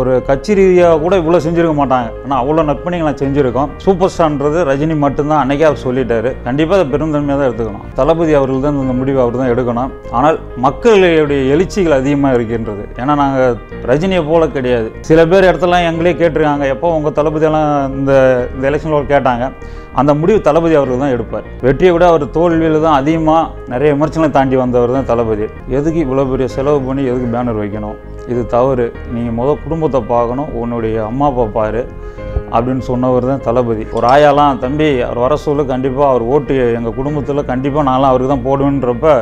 ஒரு கட்சி ரீதியாக கூட இவ்வளோ செஞ்சுருக்க மாட்டாங்க ஆனால் அவ்வளோ நற்பணிகளை செஞ்சுருக்கோம் சூப்பர் ஸ்டார்ன்றது ரஜினி மட்டும்தான் அன்னைக்கே அவர் சொல்லிட்டாரு கண்டிப்பாக அதை பெருந்தன்மையாக தான் எடுத்துக்கணும் தளபதி அவர்கள் தான் இந்த முடிவை அவர் தான் எடுக்கணும் ஆனால் மக்களுடைய எழுச்சிகள் அதிகமாக இருக்கின்றது ஏன்னா நாங்கள் ரஜினியை போல கிடையாது சில பேர் இடத்துலாம் எங்களே கேட்டிருக்காங்க எப்போ உங்கள் தளபதியெல்லாம் இந்த இந்த எலெக்ஷனில் கேட்டாங்க அந்த முடிவு தளபதி அவர்கள் தான் எடுப்பார் வெற்றியை விட அவர் தோல்வியில் தான் அதிகமாக நிறைய விமர்சனங்களை தாண்டி வந்தவர் தான் தளபதி எதுக்கு இவ்வளோ பெரிய செலவு பண்ணி எதுக்கு பேனர் வைக்கணும் இது தவறு நீங்கள் முதல் குடும்பத்தை பார்க்கணும் உன்னுடைய அம்மா அப்பா பாரு அப்படின்னு சொன்னவர் தான் தளபதி ஒரு ஆயாலாம் தம்பி அவர் வர சொல்லு கண்டிப்பாக அவர் ஓட்டு எங்கள் குடும்பத்தில் கண்டிப்பாக நான்லாம் அவருக்கு தான் போடுவேன்றப்ப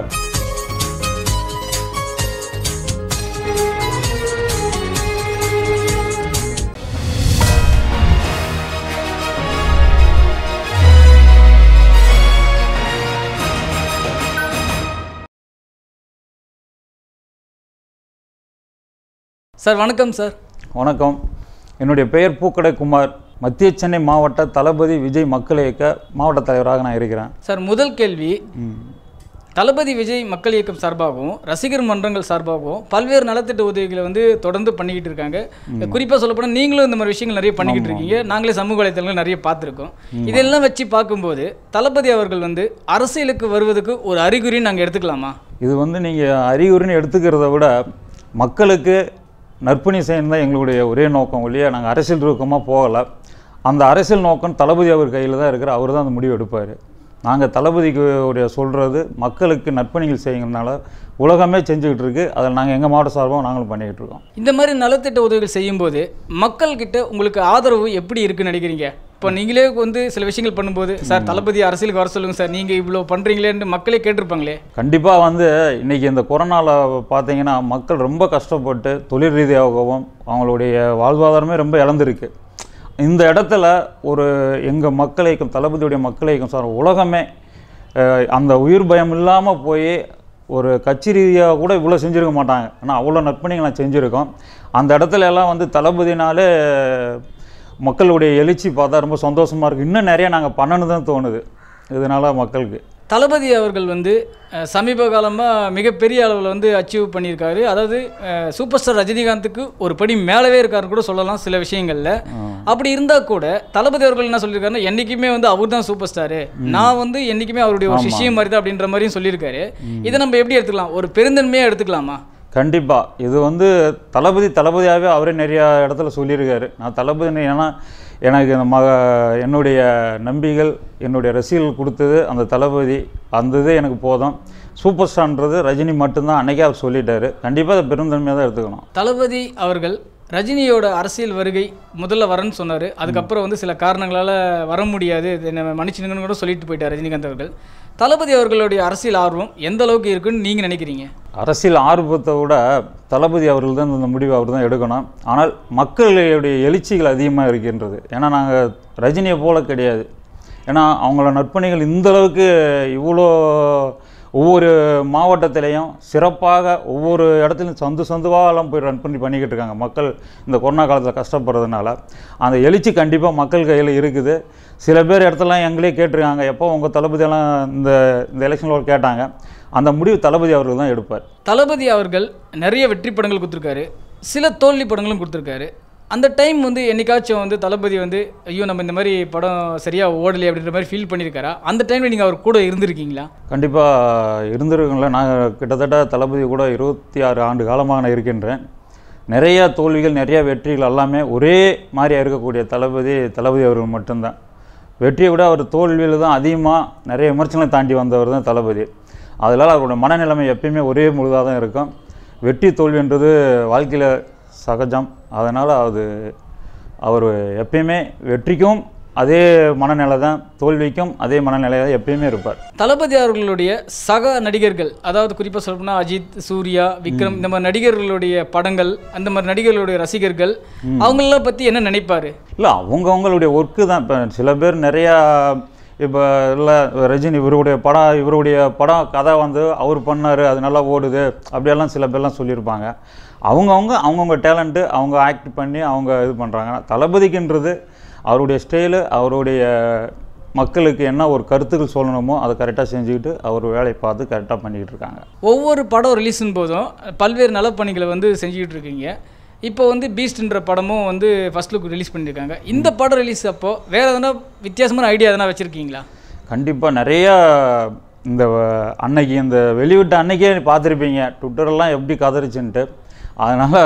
சார் வணக்கம் சார் வணக்கம் என்னுடைய பெயர் பூக்கடை குமார் மத்திய சென்னை மாவட்ட தளபதி விஜய் மக்கள் இயக்க மாவட்ட தலைவராக நான் இருக்கிறேன் சார் முதல் கேள்வி தளபதி விஜய் மக்கள் இயக்கம் சார்பாகவும் ரசிகர் மன்றங்கள் சார்பாகவும் பல்வேறு நலத்திட்ட உதவிகளை வந்து தொடர்ந்து பண்ணிக்கிட்டு இருக்காங்க குறிப்பாக சொல்லப்போனால் நீங்களும் இந்த மாதிரி விஷயங்கள் நிறைய பண்ணிக்கிட்டு இருக்கீங்க நாங்களே சமூக வலைத்தளங்கள் நிறைய பார்த்துருக்கோம் இதெல்லாம் வச்சு பார்க்கும்போது தளபதி அவர்கள் வந்து அரசியலுக்கு வருவதுக்கு ஒரு அறிகுறின்னு நாங்கள் எடுத்துக்கலாமா இது வந்து நீங்கள் அறிகுறின்னு எடுத்துக்கிறத விட மக்களுக்கு நற்பணி செய்யணும் தான் எங்களுடைய ஒரே நோக்கம் இல்லையா நாங்கள் அரசியல் ரூக்கமாக போகலை அந்த அரசியல் நோக்கம் தளபதி அவர் கையில் தான் இருக்கிற அவர் தான் அந்த முடிவு எடுப்பார் நாங்கள் தளபதிக்கு உடைய சொல்கிறது மக்களுக்கு நற்பணிகள் செய்யறதுனால உலகமே செஞ்சுக்கிட்டு இருக்கு அதில் நாங்கள் எங்கள் மாவட்ட சார்பாக நாங்களும் பண்ணிக்கிட்டு இருக்கோம் இந்த மாதிரி நலத்திட்ட உதவிகள் செய்யும்போது மக்கள்கிட்ட உங்களுக்கு ஆதரவு எப்படி இருக்குன்னு நினைக்கிறீங்க இப்போ நீங்களே வந்து சில விஷயங்கள் பண்ணும்போது சார் தளபதி அரசியலுக்கு வர சொல்லுங்க சார் நீங்கள் இவ்வளோ பண்ணுறீங்களேன்னு மக்களே கேட்டிருப்பாங்களே கண்டிப்பாக வந்து இன்றைக்கி இந்த கொரோனாவில் பார்த்தீங்கன்னா மக்கள் ரொம்ப கஷ்டப்பட்டு தொழில் ரீதியாகவும் அவங்களுடைய வாழ்வாதாரமே ரொம்ப இழந்திருக்கு இந்த இடத்துல ஒரு எங்கள் மக்களைக்கும் தளபதியுடைய மக்களைக்கும் சார் உலகமே அந்த உயிர் பயம் இல்லாமல் போய் ஒரு கட்சி ரீதியாக கூட இவ்வளோ செஞ்சுருக்க மாட்டாங்க ஆனால் அவ்வளோ நான் செஞ்சுருக்கோம் அந்த இடத்துல எல்லாம் வந்து தளபதினாலே மக்களுடைய எழுச்சி பார்த்தா ரொம்ப சந்தோஷமாக இருக்குது இன்னும் நிறையா நாங்கள் பண்ணணுன்னு தோணுது இதனால் மக்களுக்கு தளபதி அவர்கள் வந்து சமீப காலமாக மிகப்பெரிய அளவில் வந்து அச்சீவ் பண்ணியிருக்காரு அதாவது சூப்பர் ஸ்டார் ரஜினிகாந்துக்கு ஒரு படி மேலவே இருக்காருன்னு கூட சொல்லலாம் சில விஷயங்களில் அப்படி இருந்தால் கூட தளபதி அவர்கள் என்ன சொல்லியிருக்காருன்னா என்றைக்குமே வந்து அவர் தான் சூப்பர் ஸ்டாரு நான் வந்து என்றைக்குமே அவருடைய ஒரு சிஷியம் மாதிரி தான் அப்படின்ற மாதிரியும் சொல்லியிருக்காரு இதை நம்ம எப்படி எடுத்துக்கலாம் ஒரு பெருந்தன்மையாக எடுத்துக்கலாமா கண்டிப்பாக இது வந்து தளபதி தளபதியாகவே அவரே நிறையா இடத்துல சொல்லியிருக்காரு நான் தளபதி ஏன்னா எனக்கு மக என்னுடைய நம்பிகள் என்னுடைய ரசிகர்கள் கொடுத்தது அந்த தளபதி அந்த இது எனக்கு போதும் சூப்பர் ஸ்டார்ன்றது ரஜினி மட்டும்தான் அன்றைக்கே அவர் சொல்லிட்டாரு கண்டிப்பாக அதை பெருந்தன்மையாக தான் எடுத்துக்கணும் தளபதி அவர்கள் ரஜினியோட அரசியல் வருகை முதல்ல வரேன்னு சொன்னார் அதுக்கப்புறம் வந்து சில காரணங்களால் வர முடியாது என்னை மன்னிச்சுங்கன்னு கூட சொல்லிட்டு போயிட்டார் ரஜினிகாந்த் அவர்கள் தளபதி அவர்களுடைய அரசியல் ஆர்வம் எந்த அளவுக்கு இருக்குன்னு நீங்கள் நினைக்கிறீங்க அரசியல் ஆர்வத்தை விட தளபதி அவர்கள் தான் இந்த முடிவு அவர் தான் எடுக்கணும் ஆனால் மக்களுடைய எழுச்சிகள் அதிகமாக இருக்கின்றது ஏன்னா நாங்கள் ரஜினியை போல கிடையாது ஏன்னா அவங்களோட நற்பணிகள் இந்தளவுக்கு இவ்வளோ ஒவ்வொரு மாவட்டத்திலையும் சிறப்பாக ஒவ்வொரு இடத்துலையும் சந்து சந்துவாக எல்லாம் போய் ரன் பண்ணி பண்ணிக்கிட்டு இருக்காங்க மக்கள் இந்த கொரோனா காலத்தில் கஷ்டப்படுறதுனால அந்த எழுச்சி கண்டிப்பாக மக்கள் கையில் இருக்குது சில பேர் இடத்துலலாம் எங்களே கேட்டிருக்காங்க எப்போ உங்கள் தளபதியெல்லாம் இந்த இந்த எலெக்ஷனில் கேட்டாங்க அந்த முடிவு தளபதி அவர்கள் தான் எடுப்பார் தளபதி அவர்கள் நிறைய வெற்றி படங்கள் கொடுத்துருக்காரு சில தோல்வி படங்களும் கொடுத்துருக்காரு அந்த டைம் வந்து என்னைக்காச்சும் வந்து தளபதி வந்து ஐயோ நம்ம இந்த மாதிரி படம் சரியாக ஓடலை அப்படின்ற மாதிரி ஃபீல் பண்ணியிருக்காரா அந்த டைமில் நீங்கள் அவர் கூட இருந்திருக்கீங்களா கண்டிப்பாக இருந்திருக்கீங்களா நான் கிட்டத்தட்ட தளபதி கூட இருபத்தி ஆறு ஆண்டு காலமாக நான் இருக்கின்றேன் நிறையா தோல்விகள் நிறையா வெற்றிகள் எல்லாமே ஒரே மாதிரியாக இருக்கக்கூடிய தளபதி தளபதி அவர்கள் மட்டும்தான் வெற்றியை விட அவர் தோல்வியில் தான் அதிகமாக நிறைய விமர்சனங்களை தாண்டி வந்தவர் தான் தளபதி அதனால் அவருடைய மனநிலைமை எப்பயுமே ஒரே முழுதாக தான் இருக்கும் வெற்றி தோல்வின்றது வாழ்க்கையில் சகஜம் அதனால் அது அவர் எப்பயுமே வெற்றிக்கும் அதே மனநிலை தான் தோல்விக்கும் அதே மனநிலை தான் எப்பயுமே இருப்பார் தளபதி அவர்களுடைய சக நடிகர்கள் அதாவது குறிப்பாக சொல்லணும்னா அஜித் சூர்யா விக்ரம் இந்த மாதிரி நடிகர்களுடைய படங்கள் அந்த மாதிரி நடிகர்களுடைய ரசிகர்கள் அவங்களெல்லாம் பற்றி என்ன நினைப்பார் இல்லை அவங்கவுங்களுடைய ஒர்க்கு தான் இப்போ சில பேர் நிறையா இப்போ இல்லை ரஜினி இவருடைய படம் இவருடைய படம் கதை வந்து அவர் பண்ணார் அது நல்லா ஓடுது அப்படியெல்லாம் சில பேர்லாம் சொல்லியிருப்பாங்க அவங்கவுங்க அவங்கவுங்க டேலண்ட்டு அவங்க ஆக்ட் பண்ணி அவங்க இது பண்ணுறாங்க தளபதிக்குன்றது அவருடைய ஸ்டைலு அவருடைய மக்களுக்கு என்ன ஒரு கருத்துக்கள் சொல்லணுமோ அதை கரெக்டாக செஞ்சுக்கிட்டு அவர் வேலையை பார்த்து கரெக்டாக பண்ணிக்கிட்டு இருக்காங்க ஒவ்வொரு படம் ரிலீஸின் போதும் பல்வேறு நலப்பணிகளை வந்து செஞ்சுக்கிட்டு இருக்கீங்க இப்போ வந்து பீஸ்ட்ன்ற படமும் வந்து ஃபஸ்ட் லுக் ரிலீஸ் பண்ணியிருக்காங்க இந்த படம் ரிலீஸ் அப்போது வேறு எதனா வித்தியாசமான ஐடியா எதனா வச்சுருக்கீங்களா கண்டிப்பாக நிறையா இந்த அன்னைக்கு இந்த வெளிவிட்ட அன்னைக்கே பார்த்துருப்பீங்க ட்விட்டர்லாம் எப்படி கதறிச்சுன்ட்டு அதனால்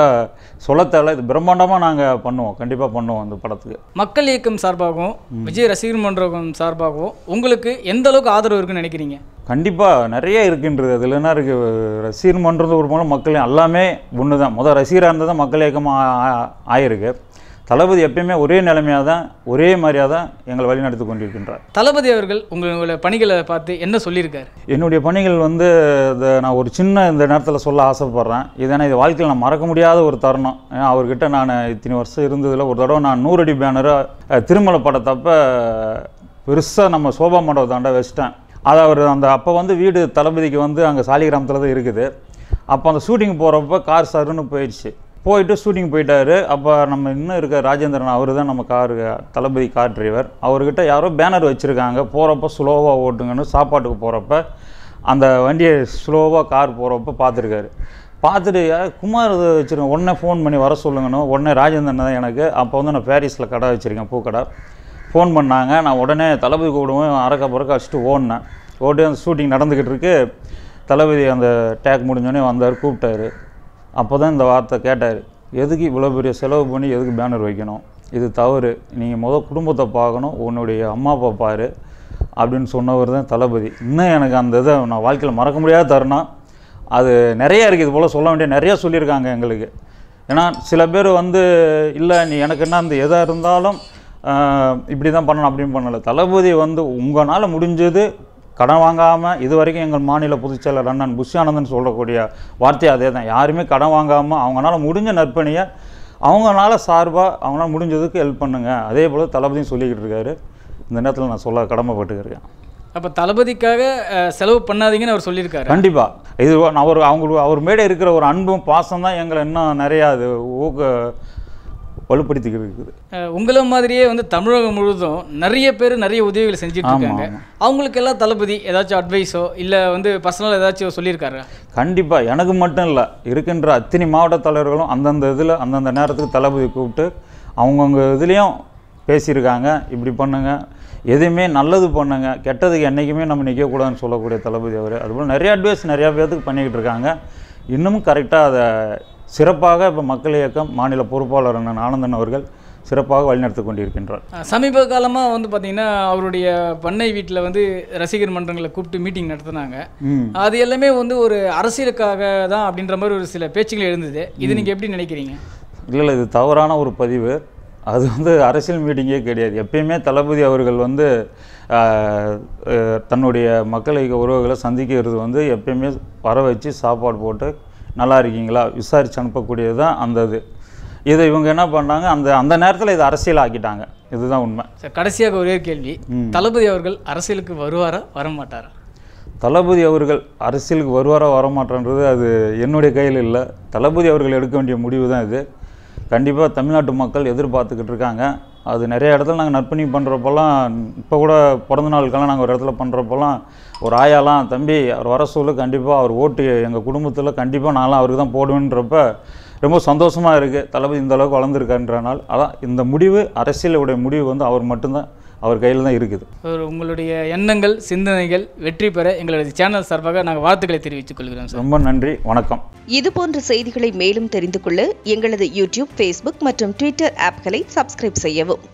சொல்லத்தேவை இது பிரம்மாண்டமாக நாங்கள் பண்ணுவோம் கண்டிப்பாக பண்ணுவோம் அந்த படத்துக்கு மக்கள் இயக்கம் சார்பாகவும் விஜய் ரசிகர் மன்றம் சார்பாகவும் உங்களுக்கு எந்த அளவுக்கு ஆதரவு இருக்குன்னு நினைக்கிறீங்க கண்டிப்பாக நிறைய இருக்குன்றது அதில் என்ன இருக்குது ரசிகர் மன்றது ஒரு மூலம் மக்கள் எல்லாமே ஒன்று தான் முதல் ரசிகராக இருந்தது மக்கள் இயக்கம் ஆயிருக்கு தளபதி எப்பயுமே ஒரே நிலைமையாக தான் ஒரே மாதிரியாக தான் எங்களை வழிநடத்தி கொண்டிருக்கின்றார் தளபதி அவர்கள் உங்களுடைய பணிகளை பார்த்து என்ன சொல்லியிருக்காரு என்னுடைய பணிகள் வந்து இதை நான் ஒரு சின்ன இந்த நேரத்தில் சொல்ல ஆசைப்பட்றேன் இதனால் இது வாழ்க்கையில் நான் மறக்க முடியாத ஒரு தருணம் ஏன்னா அவர்கிட்ட நான் இத்தனை வருஷம் இருந்ததில் ஒரு தடவை நான் நூறடி பேனராக திருமலை படத்தப்ப பெருசாக நம்ம சோபா மண்டபத்தாண்ட வச்சிட்டேன் அது அவர் அந்த அப்போ வந்து வீடு தளபதிக்கு வந்து அங்கே சாலிகிராமத்தில் தான் இருக்குது அப்போ அந்த ஷூட்டிங் போகிறப்ப கார் சருன்னு போயிடுச்சு போயிட்டு ஷூட்டிங் போயிட்டார் அப்போ நம்ம இன்னும் இருக்க ராஜேந்திரன் அவர் தான் நம்ம கார் தளபதி கார் டிரைவர் அவர்கிட்ட யாரோ பேனர் வச்சுருக்காங்க போகிறப்ப ஸ்லோவாக ஓட்டுங்கன்னு சாப்பாட்டுக்கு போகிறப்ப அந்த வண்டியை ஸ்லோவாக கார் போகிறப்ப பார்த்துருக்காரு பார்த்துட்டு குமார் வச்சுருக்கேன் உடனே ஃபோன் பண்ணி வர சொல்லுங்கன்னு உடனே ராஜேந்திரன் தான் எனக்கு அப்போ வந்து நான் பேரிஸில் கடை வச்சுருக்கேன் பூக்கடை ஃபோன் பண்ணாங்க நான் உடனே தளபதி கூடவும் அரக்க பறக்க அடிச்சுட்டு ஓடினேன் ஓடி அந்த ஷூட்டிங் நடந்துக்கிட்டு இருக்கு தளபதி அந்த டேக் முடிஞ்சோடனே வந்தார் கூப்பிட்டாரு அப்போ தான் இந்த வார்த்தை கேட்டார் எதுக்கு இவ்வளோ பெரிய செலவு பண்ணி எதுக்கு பேனர் வைக்கணும் இது தவறு நீங்கள் முதல் குடும்பத்தை பார்க்கணும் உன்னுடைய அம்மா அப்பா பாரு அப்படின்னு சொன்னவர் தான் தளபதி இன்னும் எனக்கு அந்த இதை நான் வாழ்க்கையில் மறக்க முடியாத தருணம் அது நிறையா இருக்குது இது போல் சொல்ல வேண்டிய நிறையா சொல்லியிருக்காங்க எங்களுக்கு ஏன்னா சில பேர் வந்து இல்லை நீ எனக்கு என்ன அந்த எதாக இருந்தாலும் இப்படி தான் பண்ணணும் அப்படின்னு பண்ணலை தளபதி வந்து உங்களால் முடிஞ்சது கடன் வாங்காமல் இது வரைக்கும் எங்கள் மாநில பொதுச்செயலர் அண்ணன் புஷ்யானந்தன் சொல்லக்கூடிய வார்த்தை அதே தான் யாருமே கடன் வாங்காமல் அவங்களால முடிஞ்ச நற்பணியை அவங்களால சார்பாக அவங்களால முடிஞ்சதுக்கு ஹெல்ப் பண்ணுங்கள் அதே போல் தளபதியும் சொல்லிக்கிட்டு இருக்காரு இந்த நேரத்தில் நான் சொல்ல கடமைப்பட்டுக்கிறேன் அப்போ தளபதிக்காக செலவு பண்ணாதீங்கன்னு அவர் சொல்லியிருக்காரு கண்டிப்பாக இது நான் அவங்களுக்கு அவர் மேடை இருக்கிற ஒரு அன்பும் பாசம் தான் எங்களை இன்னும் நிறையா அது ஊக்க வலுப்படுத்திக்கிட்டு இருக்குது உங்களை மாதிரியே வந்து தமிழகம் முழுவதும் நிறைய பேர் நிறைய உதவிகளை செஞ்சுட்டு இருக்காங்க அவங்களுக்கு எல்லாம் தளபதி ஏதாச்சும் அட்வைஸோ இல்லை வந்து பர்சனலாக ஏதாச்சும் சொல்லியிருக்காரு கண்டிப்பாக எனக்கு மட்டும் இல்லை இருக்கின்ற அத்தனை மாவட்ட தலைவர்களும் அந்தந்த இதில் அந்தந்த நேரத்துக்கு தளபதி கூப்பிட்டு அவங்கவுங்க இதுலேயும் பேசியிருக்காங்க இப்படி பண்ணுங்க எதுவுமே நல்லது பண்ணுங்க கெட்டதுக்கு என்றைக்குமே நம்ம நிற்கக்கூடாதுன்னு சொல்லக்கூடிய தளபதி அவர் அதுபோல் நிறைய அட்வைஸ் நிறையா பேர்த்துக்கு பண்ணிக்கிட்டு இருக்காங்க இன்னமும் கரெக்டாக அதை சிறப்பாக இப்போ மக்கள் இயக்கம் மாநில பொறுப்பாளர் அண்ணன் ஆனந்தன் அவர்கள் சிறப்பாக வழிநடத்தி கொண்டிருக்கின்றார் சமீப காலமாக வந்து பார்த்திங்கன்னா அவருடைய பண்ணை வீட்டில் வந்து ரசிகர் மன்றங்களை கூப்பிட்டு மீட்டிங் நடத்தினாங்க அது எல்லாமே வந்து ஒரு அரசியலுக்காக தான் அப்படின்ற மாதிரி ஒரு சில பேச்சுகள் எழுந்தது இது நீங்கள் எப்படி நினைக்கிறீங்க இல்லை இல்லை இது தவறான ஒரு பதிவு அது வந்து அரசியல் மீட்டிங்கே கிடையாது எப்பயுமே தளபதி அவர்கள் வந்து தன்னுடைய மக்களை உறவுகளை சந்திக்கிறது வந்து எப்பயுமே வர வச்சு சாப்பாடு போட்டு நல்லா இருக்கீங்களா விசாரித்து அனுப்பக்கூடியது தான் அந்த இது இதை இவங்க என்ன பண்ணாங்க அந்த அந்த நேரத்தில் இதை அரசியல் ஆக்கிட்டாங்க இதுதான் உண்மை சார் கடைசியாக ஒரே கேள்வி தளபதி அவர்கள் அரசியலுக்கு வருவாரா வரமாட்டாரா தளபதி அவர்கள் அரசியலுக்கு வருவாரா வரமாட்டான்றது அது என்னுடைய கையில் இல்லை தளபதி அவர்கள் எடுக்க வேண்டிய முடிவு தான் இது கண்டிப்பாக தமிழ்நாட்டு மக்கள் எதிர்பார்த்துக்கிட்டு இருக்காங்க அது நிறைய இடத்துல நாங்கள் நற்பணி பண்ணுறப்பெல்லாம் இப்போ கூட பிறந்த நாளுக்கெல்லாம் நாங்கள் ஒரு இடத்துல பண்ணுறப்பெல்லாம் ஒரு ஆயாலாம் தம்பி அவர் வர சொல்லு கண்டிப்பாக அவர் ஓட்டு எங்கள் குடும்பத்தில் கண்டிப்பாக நானும் அவருக்கு தான் போடுவேன்றப்ப ரொம்ப சந்தோஷமாக இருக்குது தளபதி இந்தளவுக்கு வளர்ந்துருக்கன்றனால் அதான் இந்த முடிவு அரசியலுடைய முடிவு வந்து அவர் மட்டும்தான் அவர் கையில் தான் இருக்குது உங்களுடைய எண்ணங்கள் சிந்தனைகள் வெற்றி பெற எங்களது சேனல் சார்பாக நாங்கள் வாழ்த்துக்களை தெரிவித்துக் கொள்கிறோம் ரொம்ப நன்றி வணக்கம் இது போன்ற செய்திகளை மேலும் தெரிந்து கொள்ள எங்களது யூடியூப் ஃபேஸ்புக் மற்றும் ட்விட்டர் ஆப்களை சப்ஸ்கிரைப் செய்யவும்